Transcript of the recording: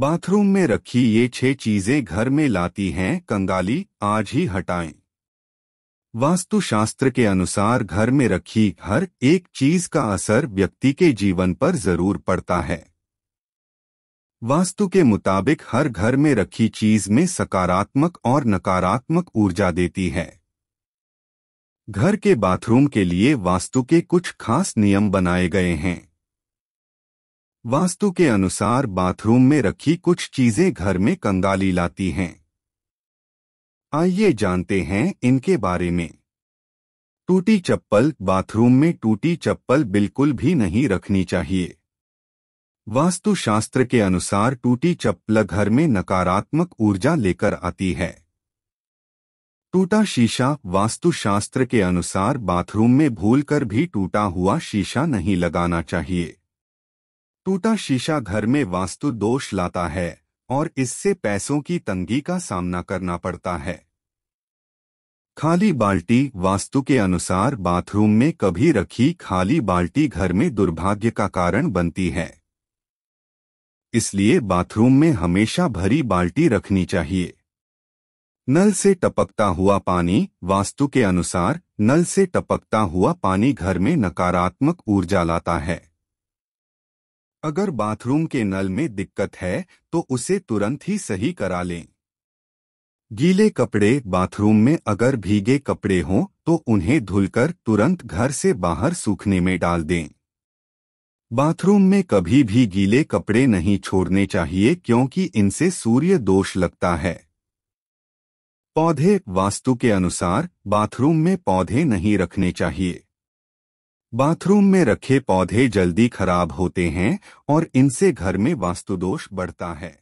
bathroom में रखी ये छह चीजें घर में लाती हैं कंगाली आज ही हटाएं वास्तुशास्त्र के अनुसार घर में रखी हर एक चीज का असर व्यक्ति के जीवन पर जरूर पड़ता है वास्तु के मुताबिक हर घर में रखी चीज में सकारात्मक और नकारात्मक ऊर्जा देती है घर के बाथरूम के लिए वास्तु के कुछ खास नियम बनाए गए हैं वास्तु के अनुसार बाथरूम में रखी कुछ चीजें घर में कंगाली लाती हैं आइए जानते हैं इनके बारे में टूटी चप्पल बाथरूम में टूटी चप्पल बिल्कुल भी नहीं रखनी चाहिए वास्तुशास्त्र के अनुसार टूटी चप्पल घर में नकारात्मक ऊर्जा लेकर आती है टूटा शीशा वास्तुशास्त्र के अनुसार बाथरूम में भूलकर भी टूटा हुआ शीशा नहीं लगाना चाहिए टूटा शीशा घर में वास्तु दोष लाता है और इससे पैसों की तंगी का सामना करना पड़ता है खाली बाल्टी वास्तु के अनुसार बाथरूम में कभी रखी खाली बाल्टी घर में दुर्भाग्य का कारण बनती है इसलिए बाथरूम में हमेशा भरी बाल्टी रखनी चाहिए नल से टपकता हुआ पानी वास्तु के अनुसार नल से टपकता हुआ पानी घर में नकारात्मक ऊर्जा लाता है अगर बाथरूम के नल में दिक्कत है तो उसे तुरंत ही सही करा लें गीले कपड़े बाथरूम में अगर भीगे कपड़े हों तो उन्हें धुलकर तुरंत घर से बाहर सूखने में डाल दें बाथरूम में कभी भी गीले कपड़े नहीं छोड़ने चाहिए क्योंकि इनसे सूर्य दोष लगता है पौधे वास्तु के अनुसार बाथरूम में पौधे नहीं रखने चाहिए बाथरूम में रखे पौधे जल्दी खराब होते हैं और इनसे घर में वास्तुदोष बढ़ता है